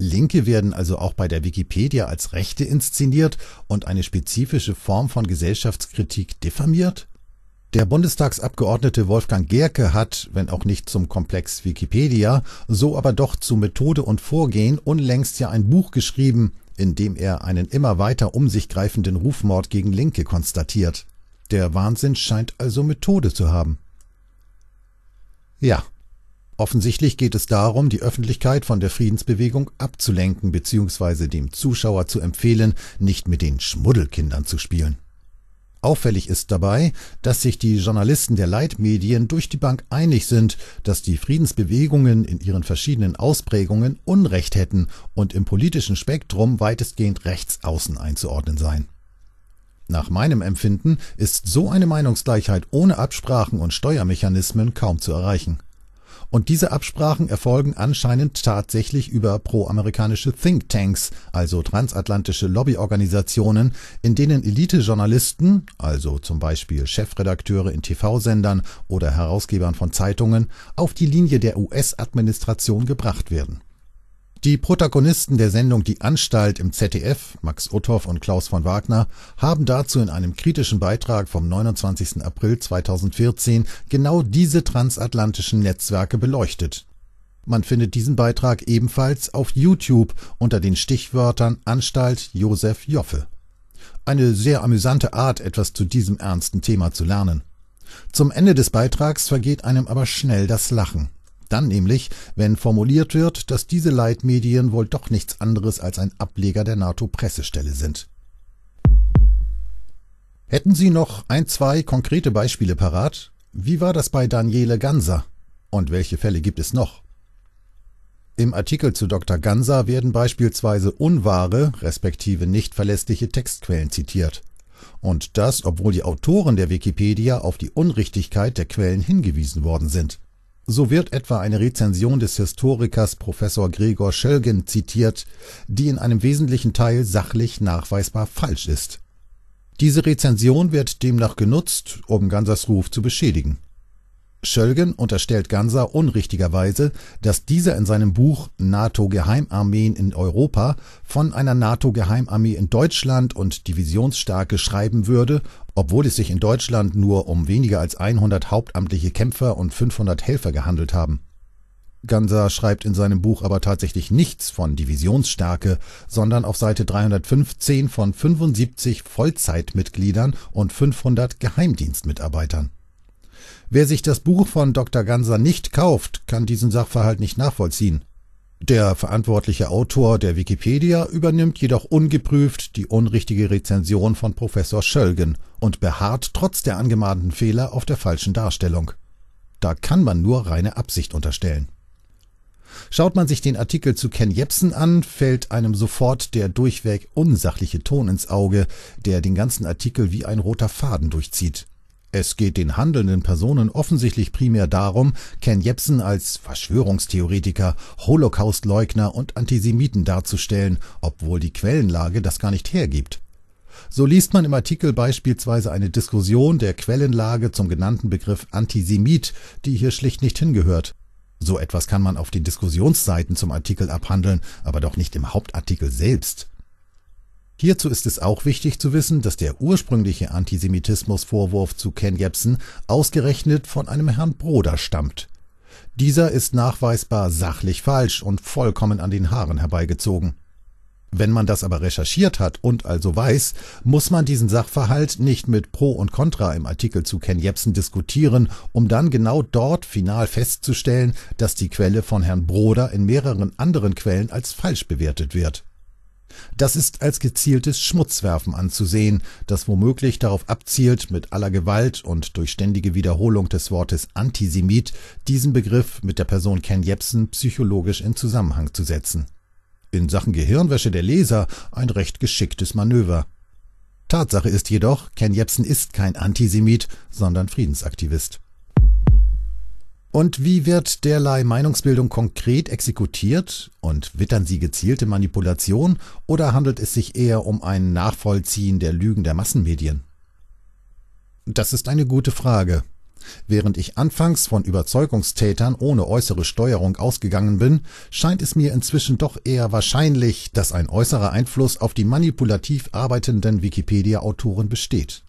Linke werden also auch bei der Wikipedia als Rechte inszeniert und eine spezifische Form von Gesellschaftskritik diffamiert? Der Bundestagsabgeordnete Wolfgang Gerke hat, wenn auch nicht zum Komplex Wikipedia, so aber doch zu Methode und Vorgehen unlängst ja ein Buch geschrieben, in dem er einen immer weiter um sich greifenden Rufmord gegen Linke konstatiert. Der Wahnsinn scheint also Methode zu haben. Ja, Offensichtlich geht es darum, die Öffentlichkeit von der Friedensbewegung abzulenken bzw. dem Zuschauer zu empfehlen, nicht mit den Schmuddelkindern zu spielen. Auffällig ist dabei, dass sich die Journalisten der Leitmedien durch die Bank einig sind, dass die Friedensbewegungen in ihren verschiedenen Ausprägungen Unrecht hätten und im politischen Spektrum weitestgehend rechts außen einzuordnen seien. Nach meinem Empfinden ist so eine Meinungsgleichheit ohne Absprachen und Steuermechanismen kaum zu erreichen. Und diese Absprachen erfolgen anscheinend tatsächlich über proamerikanische Thinktanks, also transatlantische Lobbyorganisationen, in denen Elitejournalisten, also zum Beispiel Chefredakteure in TV-Sendern oder Herausgebern von Zeitungen, auf die Linie der US-Administration gebracht werden. Die Protagonisten der Sendung Die Anstalt im ZDF, Max Uthoff und Klaus von Wagner, haben dazu in einem kritischen Beitrag vom 29. April 2014 genau diese transatlantischen Netzwerke beleuchtet. Man findet diesen Beitrag ebenfalls auf YouTube unter den Stichwörtern Anstalt Josef Joffe. Eine sehr amüsante Art, etwas zu diesem ernsten Thema zu lernen. Zum Ende des Beitrags vergeht einem aber schnell das Lachen. Dann nämlich, wenn formuliert wird, dass diese Leitmedien wohl doch nichts anderes als ein Ableger der NATO-Pressestelle sind. Hätten Sie noch ein, zwei konkrete Beispiele parat? Wie war das bei Daniele Ganser? Und welche Fälle gibt es noch? Im Artikel zu Dr. Ganser werden beispielsweise unwahre, respektive nicht verlässliche Textquellen zitiert. Und das, obwohl die Autoren der Wikipedia auf die Unrichtigkeit der Quellen hingewiesen worden sind. So wird etwa eine Rezension des Historikers Professor Gregor Schölgen zitiert, die in einem wesentlichen Teil sachlich nachweisbar falsch ist. Diese Rezension wird demnach genutzt, um Gansers Ruf zu beschädigen Schölgen unterstellt Ganser unrichtigerweise, dass dieser in seinem Buch NATO-Geheimarmeen in Europa von einer NATO-Geheimarmee in Deutschland und Divisionsstärke schreiben würde, obwohl es sich in Deutschland nur um weniger als 100 hauptamtliche Kämpfer und 500 Helfer gehandelt haben. Ganser schreibt in seinem Buch aber tatsächlich nichts von Divisionsstärke, sondern auf Seite 315 von 75 Vollzeitmitgliedern und 500 Geheimdienstmitarbeitern. Wer sich das Buch von Dr. Ganser nicht kauft, kann diesen Sachverhalt nicht nachvollziehen. Der verantwortliche Autor der Wikipedia übernimmt jedoch ungeprüft die unrichtige Rezension von Professor Schölgen und beharrt trotz der angemahnten Fehler auf der falschen Darstellung. Da kann man nur reine Absicht unterstellen. Schaut man sich den Artikel zu Ken Jepsen an, fällt einem sofort der durchweg unsachliche Ton ins Auge, der den ganzen Artikel wie ein roter Faden durchzieht. Es geht den handelnden Personen offensichtlich primär darum, Ken Jebsen als Verschwörungstheoretiker, Holocaustleugner und Antisemiten darzustellen, obwohl die Quellenlage das gar nicht hergibt. So liest man im Artikel beispielsweise eine Diskussion der Quellenlage zum genannten Begriff Antisemit, die hier schlicht nicht hingehört. So etwas kann man auf den Diskussionsseiten zum Artikel abhandeln, aber doch nicht im Hauptartikel selbst. Hierzu ist es auch wichtig zu wissen, dass der ursprüngliche Antisemitismusvorwurf zu Ken Jebsen ausgerechnet von einem Herrn Broder stammt. Dieser ist nachweisbar sachlich falsch und vollkommen an den Haaren herbeigezogen. Wenn man das aber recherchiert hat und also weiß, muss man diesen Sachverhalt nicht mit Pro und Contra im Artikel zu Ken Jebsen diskutieren, um dann genau dort final festzustellen, dass die Quelle von Herrn Broder in mehreren anderen Quellen als falsch bewertet wird. Das ist als gezieltes Schmutzwerfen anzusehen, das womöglich darauf abzielt, mit aller Gewalt und durch ständige Wiederholung des Wortes Antisemit diesen Begriff mit der Person Ken Jebsen psychologisch in Zusammenhang zu setzen. In Sachen Gehirnwäsche der Leser ein recht geschicktes Manöver. Tatsache ist jedoch, Ken Jebsen ist kein Antisemit, sondern Friedensaktivist. Und wie wird derlei Meinungsbildung konkret exekutiert? Und wittern sie gezielte Manipulation oder handelt es sich eher um ein Nachvollziehen der Lügen der Massenmedien? Das ist eine gute Frage. Während ich anfangs von Überzeugungstätern ohne äußere Steuerung ausgegangen bin, scheint es mir inzwischen doch eher wahrscheinlich, dass ein äußerer Einfluss auf die manipulativ arbeitenden Wikipedia-Autoren besteht.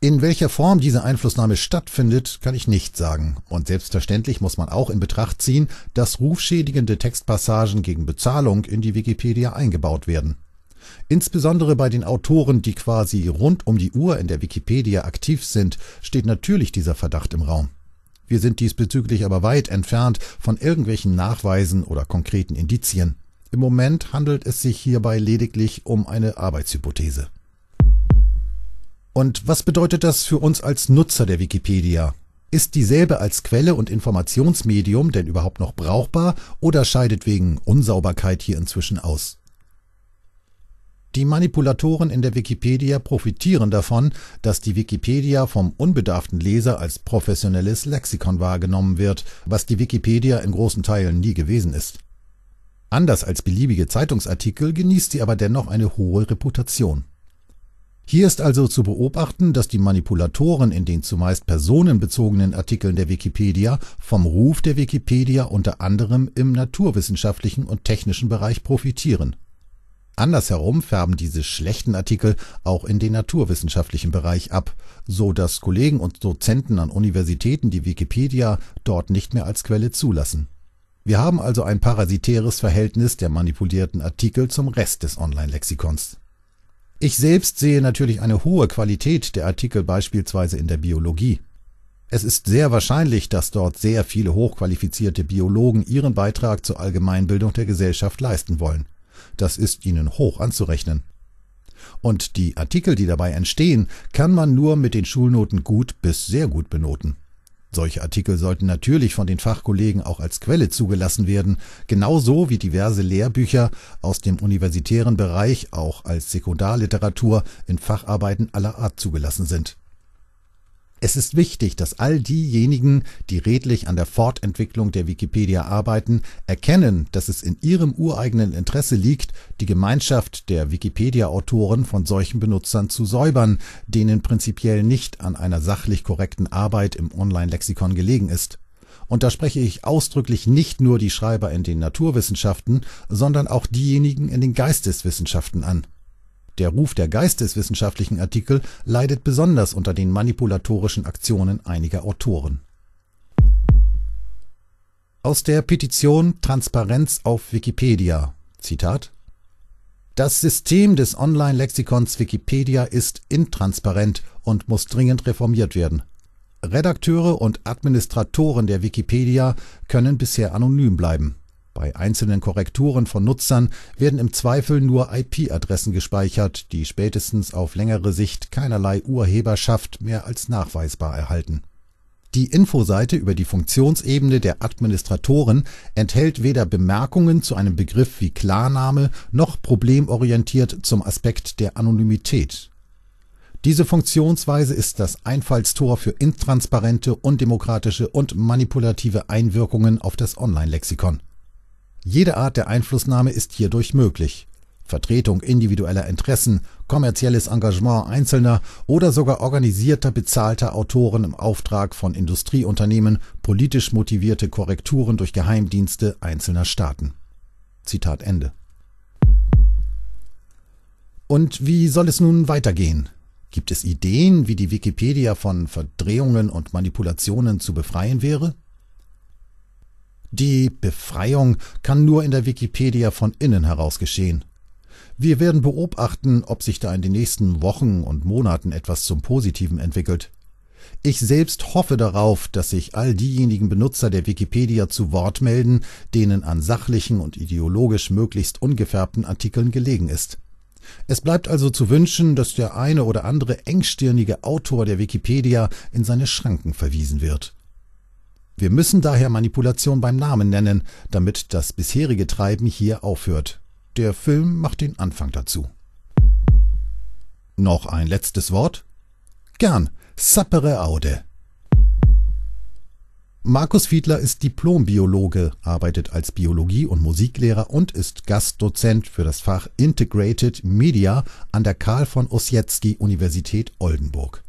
In welcher Form diese Einflussnahme stattfindet, kann ich nicht sagen. Und selbstverständlich muss man auch in Betracht ziehen, dass rufschädigende Textpassagen gegen Bezahlung in die Wikipedia eingebaut werden. Insbesondere bei den Autoren, die quasi rund um die Uhr in der Wikipedia aktiv sind, steht natürlich dieser Verdacht im Raum. Wir sind diesbezüglich aber weit entfernt von irgendwelchen Nachweisen oder konkreten Indizien. Im Moment handelt es sich hierbei lediglich um eine Arbeitshypothese. Und was bedeutet das für uns als Nutzer der Wikipedia? Ist dieselbe als Quelle und Informationsmedium denn überhaupt noch brauchbar oder scheidet wegen Unsauberkeit hier inzwischen aus? Die Manipulatoren in der Wikipedia profitieren davon, dass die Wikipedia vom unbedarften Leser als professionelles Lexikon wahrgenommen wird, was die Wikipedia in großen Teilen nie gewesen ist. Anders als beliebige Zeitungsartikel genießt sie aber dennoch eine hohe Reputation. Hier ist also zu beobachten, dass die Manipulatoren in den zumeist personenbezogenen Artikeln der Wikipedia vom Ruf der Wikipedia unter anderem im naturwissenschaftlichen und technischen Bereich profitieren. Andersherum färben diese schlechten Artikel auch in den naturwissenschaftlichen Bereich ab, so dass Kollegen und Dozenten an Universitäten die Wikipedia dort nicht mehr als Quelle zulassen. Wir haben also ein parasitäres Verhältnis der manipulierten Artikel zum Rest des Online-Lexikons. Ich selbst sehe natürlich eine hohe Qualität der Artikel beispielsweise in der Biologie. Es ist sehr wahrscheinlich, dass dort sehr viele hochqualifizierte Biologen ihren Beitrag zur Allgemeinbildung der Gesellschaft leisten wollen. Das ist ihnen hoch anzurechnen. Und die Artikel, die dabei entstehen, kann man nur mit den Schulnoten gut bis sehr gut benoten. Solche Artikel sollten natürlich von den Fachkollegen auch als Quelle zugelassen werden, genauso wie diverse Lehrbücher aus dem universitären Bereich auch als Sekundarliteratur in Facharbeiten aller Art zugelassen sind es ist wichtig, dass all diejenigen, die redlich an der Fortentwicklung der Wikipedia arbeiten, erkennen, dass es in ihrem ureigenen Interesse liegt, die Gemeinschaft der Wikipedia-Autoren von solchen Benutzern zu säubern, denen prinzipiell nicht an einer sachlich korrekten Arbeit im Online-Lexikon gelegen ist. Und da spreche ich ausdrücklich nicht nur die Schreiber in den Naturwissenschaften, sondern auch diejenigen in den Geisteswissenschaften an. Der Ruf der geisteswissenschaftlichen Artikel leidet besonders unter den manipulatorischen Aktionen einiger Autoren. Aus der Petition Transparenz auf Wikipedia Zitat Das System des Online-Lexikons Wikipedia ist intransparent und muss dringend reformiert werden. Redakteure und Administratoren der Wikipedia können bisher anonym bleiben. Bei einzelnen Korrekturen von Nutzern werden im Zweifel nur IP-Adressen gespeichert, die spätestens auf längere Sicht keinerlei Urheberschaft mehr als nachweisbar erhalten. Die Infoseite über die Funktionsebene der Administratoren enthält weder Bemerkungen zu einem Begriff wie Klarname noch problemorientiert zum Aspekt der Anonymität. Diese Funktionsweise ist das Einfallstor für intransparente, undemokratische und manipulative Einwirkungen auf das Online-Lexikon. Jede Art der Einflussnahme ist hierdurch möglich. Vertretung individueller Interessen, kommerzielles Engagement einzelner oder sogar organisierter bezahlter Autoren im Auftrag von Industrieunternehmen, politisch motivierte Korrekturen durch Geheimdienste einzelner Staaten. Zitat Ende. Und wie soll es nun weitergehen? Gibt es Ideen, wie die Wikipedia von Verdrehungen und Manipulationen zu befreien wäre? Die Befreiung kann nur in der Wikipedia von innen heraus geschehen. Wir werden beobachten, ob sich da in den nächsten Wochen und Monaten etwas zum Positiven entwickelt. Ich selbst hoffe darauf, dass sich all diejenigen Benutzer der Wikipedia zu Wort melden, denen an sachlichen und ideologisch möglichst ungefärbten Artikeln gelegen ist. Es bleibt also zu wünschen, dass der eine oder andere engstirnige Autor der Wikipedia in seine Schranken verwiesen wird. Wir müssen daher Manipulation beim Namen nennen, damit das bisherige Treiben hier aufhört. Der Film macht den Anfang dazu. Noch ein letztes Wort? Gern. Sappere Aude. Markus Fiedler ist Diplombiologe, arbeitet als Biologie- und Musiklehrer und ist Gastdozent für das Fach Integrated Media an der Karl von Ossietzky Universität Oldenburg.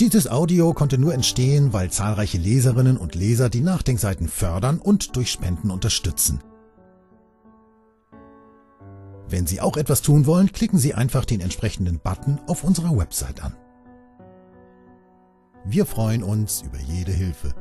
Dieses Audio konnte nur entstehen, weil zahlreiche Leserinnen und Leser die Nachdenkseiten fördern und durch Spenden unterstützen. Wenn Sie auch etwas tun wollen, klicken Sie einfach den entsprechenden Button auf unserer Website an. Wir freuen uns über jede Hilfe.